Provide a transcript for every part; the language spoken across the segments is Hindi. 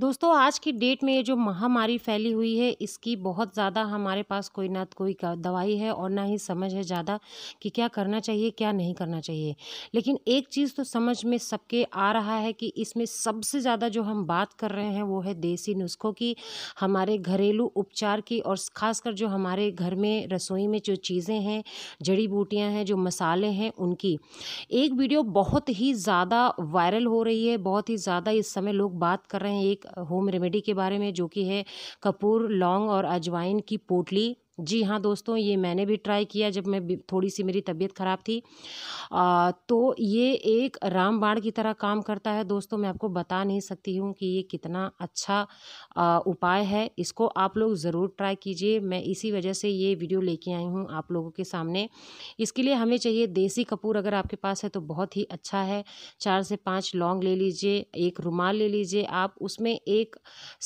दोस्तों आज की डेट में ये जो महामारी फैली हुई है इसकी बहुत ज़्यादा हमारे पास कोई ना कोई दवाई है और ना ही समझ है ज़्यादा कि क्या करना चाहिए क्या नहीं करना चाहिए लेकिन एक चीज़ तो समझ में सबके आ रहा है कि इसमें सबसे ज़्यादा जो हम बात कर रहे हैं वो है देसी नुस्खों की हमारे घरेलू उपचार की और ख़ासकर जो हमारे घर में रसोई में जो चीज़ें हैं जड़ी बूटियाँ हैं जो मसाले हैं उनकी एक वीडियो बहुत ही ज़्यादा वायरल हो रही है बहुत ही ज़्यादा इस समय लोग बात कर रहे हैं एक होम रेमेडी के बारे में जो कि है कपूर लौंग और अजवाइन की पोटली जी हाँ दोस्तों ये मैंने भी ट्राई किया जब मैं थोड़ी सी मेरी तबीयत ख़राब थी आ, तो ये एक रामबाण की तरह काम करता है दोस्तों मैं आपको बता नहीं सकती हूँ कि ये कितना अच्छा आ, उपाय है इसको आप लोग ज़रूर ट्राई कीजिए मैं इसी वजह से ये वीडियो लेके आई हूँ आप लोगों के सामने इसके लिए हमें चाहिए देसी कपूर अगर आपके पास है तो बहुत ही अच्छा है चार से पाँच लौंग ले लीजिए एक रुमाल ले लीजिए आप उसमें एक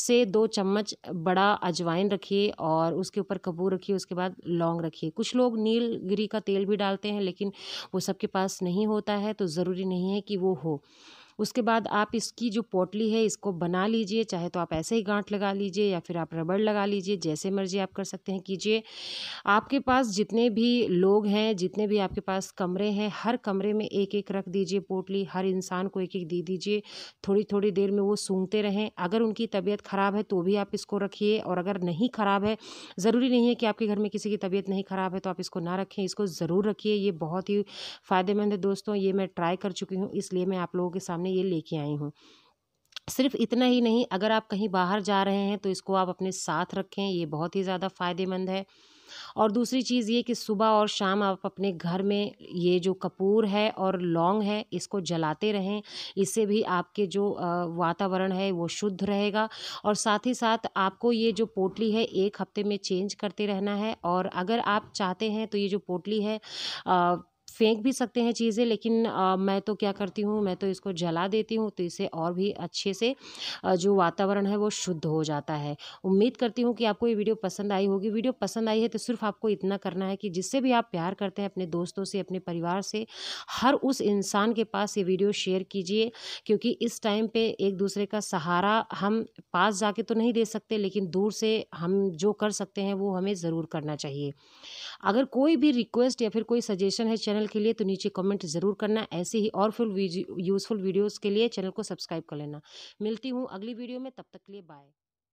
से दो चम्मच बड़ा अजवाइन रखिए और उसके ऊपर कपूर रखिए उसके बाद लौंग रखिए कुछ लोग नीलगिरी का तेल भी डालते हैं लेकिन वो सबके पास नहीं होता है तो ज़रूरी नहीं है कि वो हो उसके बाद आप इसकी जो पोटली है इसको बना लीजिए चाहे तो आप ऐसे ही गांठ लगा लीजिए या फिर आप रबड़ लगा लीजिए जैसे मर्जी आप कर सकते हैं कीजिए आपके पास जितने भी लोग हैं जितने भी आपके पास कमरे हैं हर कमरे में एक एक रख दीजिए पोटली हर इंसान को एक एक दे दीजिए थोड़ी थोड़ी देर में वो सूंघते रहें अगर उनकी तबीयत ख़राब है तो भी आप इसको रखिए और अगर नहीं ख़राब है ज़रूरी नहीं है कि आपके घर में किसी की तबीयत नहीं ख़राब है तो आप इसको ना रखें इसको ज़रूर रखिए ये बहुत ही फ़ायदेमंद है दोस्तों ये मैं ट्राई कर चुकी हूँ इसलिए मैं आप लोगों के सामने सामने ये लेके आई हूँ सिर्फ इतना ही नहीं अगर आप कहीं बाहर जा रहे हैं तो इसको आप अपने साथ रखें ये बहुत ही ज़्यादा फ़ायदेमंद है और दूसरी चीज़ ये कि सुबह और शाम आप अपने घर में ये जो कपूर है और लौंग है इसको जलाते रहें इससे भी आपके जो वातावरण है वो शुद्ध रहेगा और साथ ही साथ आपको ये जो पोटली है एक हफ्ते में चेंज करते रहना है और अगर आप चाहते हैं तो ये जो पोटली है आ, फेंक भी सकते हैं चीज़ें लेकिन आ, मैं तो क्या करती हूँ मैं तो इसको जला देती हूँ तो इसे और भी अच्छे से जो वातावरण है वो शुद्ध हो जाता है उम्मीद करती हूँ कि आपको ये वीडियो पसंद आई होगी वीडियो पसंद आई है तो सिर्फ आपको इतना करना है कि जिससे भी आप प्यार करते हैं अपने दोस्तों से अपने परिवार से हर उस इंसान के पास ये वीडियो शेयर कीजिए क्योंकि इस टाइम पर एक दूसरे का सहारा हम पास जाके तो नहीं दे सकते लेकिन दूर से हम जो कर सकते हैं वो हमें ज़रूर करना चाहिए अगर कोई भी रिक्वेस्ट या फिर कोई सजेशन है चैनल चैनल के लिए तो नीचे कमेंट ज़रूर करना ऐसे ही और फुल यूज़फुल वीडियोस के लिए चैनल को सब्सक्राइब कर लेना मिलती हूँ अगली वीडियो में तब तक के लिए बाय